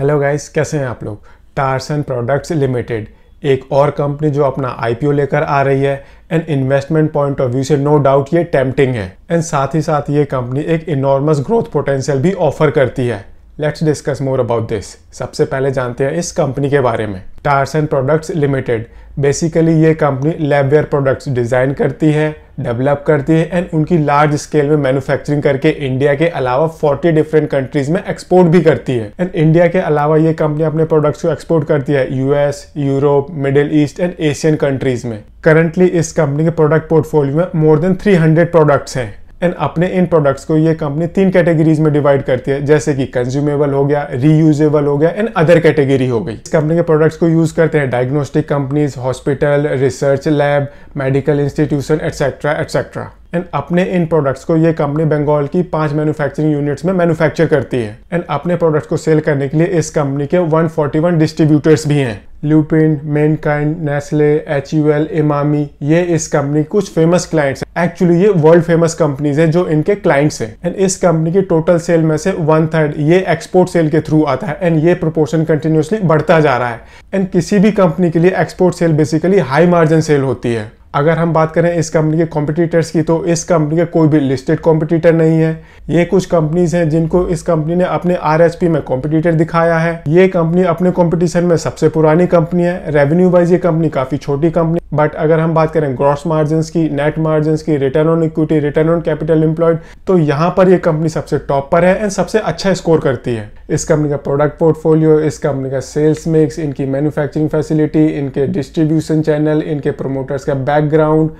hello guys कैसे हैं आप लोग एंड प्रोडक्ट्स लिमिटेड एक और कंपनी जो अपना आईपीओ लेकर आ रही है and investment point of view से नो डाउट ये टेम्पटिंग है एंड साथ ही साथ ये कंपनी एक इनॉर्मस ग्रोथ पोटेंशियल भी ऑफर करती है let's discuss more about this सबसे पहले जानते हैं इस कंपनी के बारे में एंड प्रोडक्ट्स लिमिटेड बेसिकली ये कंपनी लेबवेयर प्रोडक्ट्स डिज़ाइन करती है डेवलप करती है एंड उनकी लार्ज स्केल में मैन्युफैक्चरिंग करके इंडिया के अलावा 40 डिफरेंट कंट्रीज में एक्सपोर्ट भी करती है एंड इंडिया के अलावा ये कंपनी अपने प्रोडक्ट्स को एक्सपोर्ट करती है US Europe Middle East and Asian countries में करंटली इस कंपनी के प्रोडक्ट पोर्टफोलियो में मोर देन 300 प्रोडक्ट्स हैं एंड अपने इन प्रोडक्ट्स को ये कंपनी तीन कैटेगरीज में डिवाइड करती है जैसे कि कंज्यूमेबल हो गया रीयूजेबल हो गया एंड अदर कैटेगरी हो गई इस कंपनी के प्रोडक्ट्स को यूज करते हैं diagnostic companies hospital research lab medical institution etcetera etcetera and अपने इन प्रोडक्ट्स को ये कंपनी बंगाल की पांच मैन्युफैक्चरिंग यूनिट्स में मैन्युफैक्चर करती है एंड अपने प्रोडक्ट्स को सेल करने के लिए इस कंपनी के 141 डिस्ट्रीब्यूटर्स भी हैं Lupin Mankind Nestle H U L Emami ये इस कंपनी कुछ फेमस क्लाइंट्स हैं एक्चुअली ये वर्ल्ड फेमस कंपनीज है जो इनके क्लाइंट्स हैं एंड इस कंपनी की टोटल सेल में से वन थर्ड ये एक्सपोर्ट सेल के थ्रू आता है एंड ये प्रोपोर्शन कंटिन्यूसली बढ़ता जा रहा है एंड किसी भी कंपनी के लिए export sale basically high margin sale होती है अगर हम बात करें इस कंपनी के कॉम्पिटिटर्स की तो इस कंपनी के कोई भी लिस्टेड कॉम्पिटिटर नहीं है ये कुछ कंपनीज हैं जिनको इस कंपनी ने अपने आर में कॉम्पिटिटर दिखाया है ये कंपनी अपने कॉम्पिटिशन में सबसे पुरानी कंपनी है रेवेन्यू वाइज ये कंपनी काफी छोटी कंपनी बट अगर हम बात करें ग्रॉस मार्जिन की नेट मार्जिन की return on equity return on capital employed तो यहाँ पर ये कंपनी सबसे टॉप पर है एंड सबसे अच्छा स्कोर करती है इस कंपनी का प्रोडक्ट पोर्टफोलियो इस कंपनी का सेल्स मिक्स इनकी मैन्युफैक्चरिंग फैसिलिटी इनके डिस्ट्रीब्यूशन चैनल इनके प्रोमोटर्स का बैकग्राउंड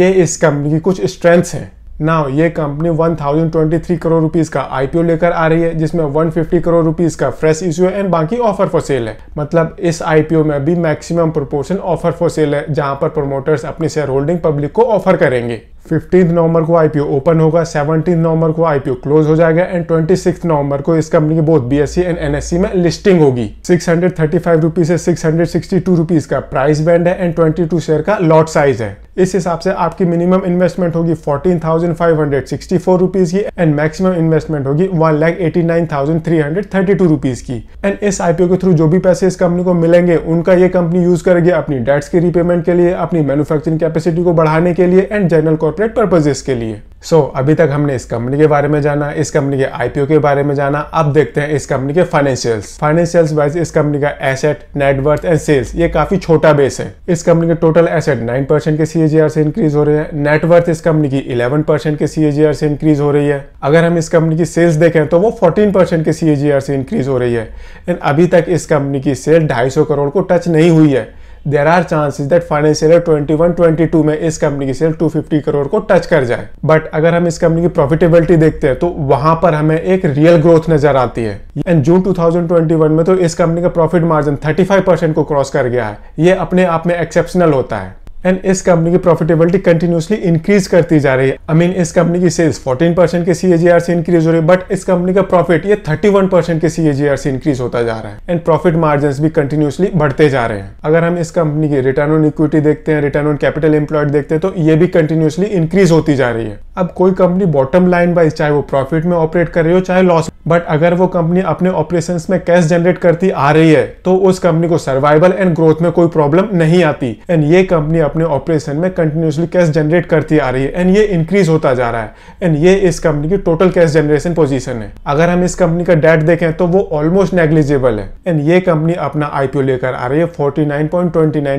ये इस कंपनी की कुछ स्ट्रेंथ्स हैं नाउ ये कंपनी 1023 करोड़ रुपीस का आईपीओ लेकर आ रही है जिसमें 150 करोड़ रुपीस का फ्रेश इश्यू है एंड बाकी ऑफर फॉर सेल है मतलब इस आईपीओ में भी maximum proportion offer for sale है जहां पर प्रोमोटर्स अपनी शेयर होल्डिंग पब्लिक को ऑफर करेंगे फिफ्टीन नवंबर को आईपीओ ओपन होगा सेवनटीन नवंबर को आईपीओ क्लोज हो जाएगा एंड ट्वेंटी सिक्स नवंबर को इस कंपनी की बोथ बीएससी एंड एनएससी में लिस्टिंग होगी six hundred thirty five rupees से six hundred sixty two rupees का प्राइस बैंड है एंड ट्वेंटी टू शेयर का लॉट साइज है इस हिसाब से आपकी मिनिमम इन्वेस्टमेंट होगी fourteen thousand five hundred sixty four rupees की एंड मैक्सिमम इन्वेस्टमेंट होगी one lakh eighty nine thousand three hundred thirty two rupees की एंड इस आईपीओ के थ्रू जो भी पैसे इस कंपनी को मिलेंगे उनका ये कंपनी यूज करेगी अपनी डेट्स के रिपेमेंट के लिए अपनी मैन्युफैक्चरिंग कैपेसिटी को बढ़ाने के लिए एंड जनरल कॉर्पोरेट पर्पजेस के लिए सो so, अभी तक हमने इस कंपनी के बारे में जाना इस कंपनी के आईपीओ के बारे में जाना अब देखते हैं इस कंपनी के फाइनेंशियल्स फाइनेंशियल्स वाइज इस कंपनी का एसेट नेटवर्थ एंड सेल्स ये काफी छोटा बेस है इस कंपनी के टोटल एसेट 9 परसेंट के सीएजीआर से इंक्रीज हो रहे हैं नेटवर्थ इस कंपनी की इलेवन परसेंट के सीएजीआर से इंक्रीज हो रही है अगर हम इस कंपनी की सेल्स देखें तो वो फोर्टीन परसेंट के सीएजीआर से इंक्रीज हो रही है लेकिन अभी तक इस कंपनी की सेल ढाई करोड़ को टच नहीं हुई है there are chances that financial year 21 22 में इस कंपनी की सेल 250 करोड़ को टच कर जाए बट अगर हम इस कंपनी की प्रॉफिटेबिलिटी देखते हैं तो वहां पर हमें एक रियल ग्रोथ नजर आती है एंड जून 2021 में तो इस कंपनी का प्रॉफिट मार्जिन 35 परसेंट को क्रॉस कर गया है ये अपने आप में एक्सेप्शनल होता है एंड इस कंपनी की प्रॉफिटेबिलिटी कंटिन्यूसली इंक्रीज करती जा रही है आई I मीन mean, इस कंपनी की सेल्स 14 परसेंट के सीएजीआर से इंक्रीज हो रही है बट इस कंपनी का प्रॉफिट ये 31 परसेंट के सीएजीआर से इंक्रीज होता जा रहा है एंड प्रॉफिट मार्जिन भी कंटिन्यूसली बढ़ते जा रहे हैं अगर हम इस कंपनी की रिटर्न ऑन इक्विटी देखते हैं रिटर्न ऑन कैपिटल एम्प्लॉयड देखते हैं तो ये भी कंटिन्यूसली इंक्रीज होती जा रही है अब कोई कंपनी बॉटम लाइन वाइज चाहे वो प्रॉफिट में ऑपरेट कर रही हो चाहे लॉस बट अगर वो कंपनी अपने ऑपरेशन में कैश जनरेट करती आ रही है तो उस कंपनी को सर्वाइवल एंड ग्रोथ में कोई प्रॉब्लम नहीं आती एंड ये कंपनी अपने ऑपरेशन में कंटिन्यूसली कैश जनरेट करती आ रही है एंड ये इंक्रीज होता जा रहा है एंड ये इस कंपनी की टोटल कैश जनरेशन पोजिशन है अगर हम इस कंपनी का डेट देखें तो वो ऑलमोस्ट नेग्लिजेबल है एंड ये कंपनी अपना आईपीओ लेकर आ रही है फोर्टी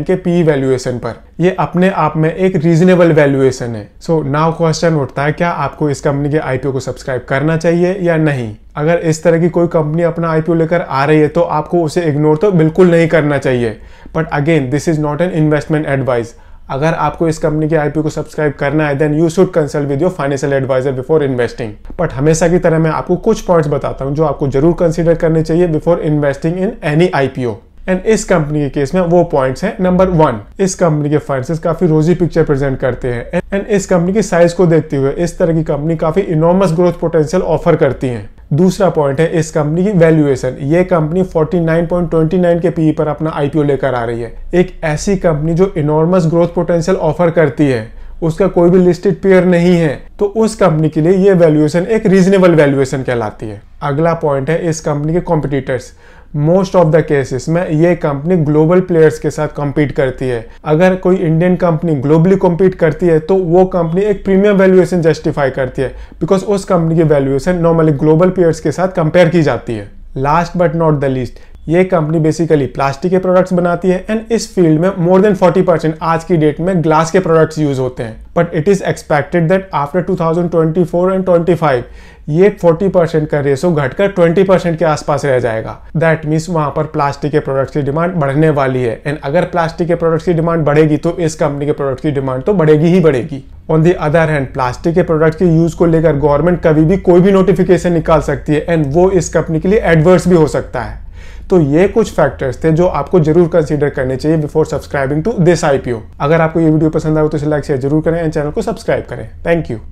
के पी वैल्यूएशन e पर ये अपने आप में एक रीजनेबल वैल्यूएशन है सो नाउ क्वेश्चन उठता है क्या आपको इस कंपनी के आईपीओ को सब्सक्राइब करना चाहिए या नहीं अगर इस तरह की कोई कंपनी अपना आईपीओ लेकर आ रही है तो आपको उसे इग्नोर तो बिल्कुल नहीं करना चाहिए but again this is not an investment advice अगर आपको इस कंपनी के आईपीओ को सब्सक्राइब करना है then you should consult with your financial advisor before investing but हमेशा की तरह मैं आपको कुछ पॉइंट्स बताता हूँ जो आपको जरूर कंसिडर करने चाहिए before investing in any IPO and इस कंपनी के केस में वो पॉइंट्स हैं नंबर वन इस कंपनी के फाइनेंस काफी रोजी पिक्चर प्रेजेंट करते हैं एंड इस कंपनी की साइज को देखते हुए इस तरह की कंपनी काफी इनोमस ग्रोथ पोटेंशियल ऑफर करती है दूसरा पॉइंट है इस कंपनी की वैल्यूएशन ये कंपनी 49.29 के पीई e पर अपना आईपीओ लेकर आ रही है एक ऐसी कंपनी जो इनॉर्मस ग्रोथ पोटेंशियल ऑफर करती है उसका कोई भी लिस्टेड पेयर नहीं है तो उस कंपनी के लिए ये वैल्यूएशन एक रीजनेबल वैल्यूएशन कहलाती है अगला पॉइंट है इस कंपनी के competitors most of the cases में ये कंपनी ग्लोबल प्लेयर्स के साथ कम्पीट करती है अगर कोई इंडियन कंपनी ग्लोबली कम्पीट करती है तो वो कंपनी एक प्रीमियम वैल्यूएशन जस्टिफाई करती है बिकॉज उस कंपनी की वैल्यूएशन नॉर्मली ग्लोबल प्लेयर्स के साथ कंपेयर की जाती है last but not the least ये कंपनी बेसिकली प्लास्टिक के प्रोडक्ट्स बनाती है एंड इस फील्ड में मोर देन 40 परसेंट आज की डेट में ग्लास के प्रोडक्ट्स यूज होते हैं but it is expected that after 2024 and 25 ये 40 परसेंट का रेशो घटकर 20 परसेंट के आसपास रह जाएगा दैट मीन्स वहां पर प्लास्टिक के प्रोडक्ट्स की डिमांड बढ़ने वाली है एंड अगर प्लास्टिक के प्रोडक्ट्स की डिमांड बढ़ेगी तो इस कंपनी के प्रोडक्ट्स की डिमांड तो बढ़ेगी ही बढ़ेगी on the other hand plastic के प्रोडक्ट के यूज को लेकर गवर्नमेंट कभी भी कोई भी नोटिफिकेशन निकाल सकती है एंड वो इस कंपनी के लिए एडवर्स भी हो सकता है तो ये कुछ फैक्टर्स थे जो आपको जरूर कंसीडर करने चाहिए before subscribing to this IPO अगर आपको ये वीडियो पसंद आए तो इसे लाइक शेयर जरूर करें एंड चैनल को सब्सक्राइब करें थैंक यू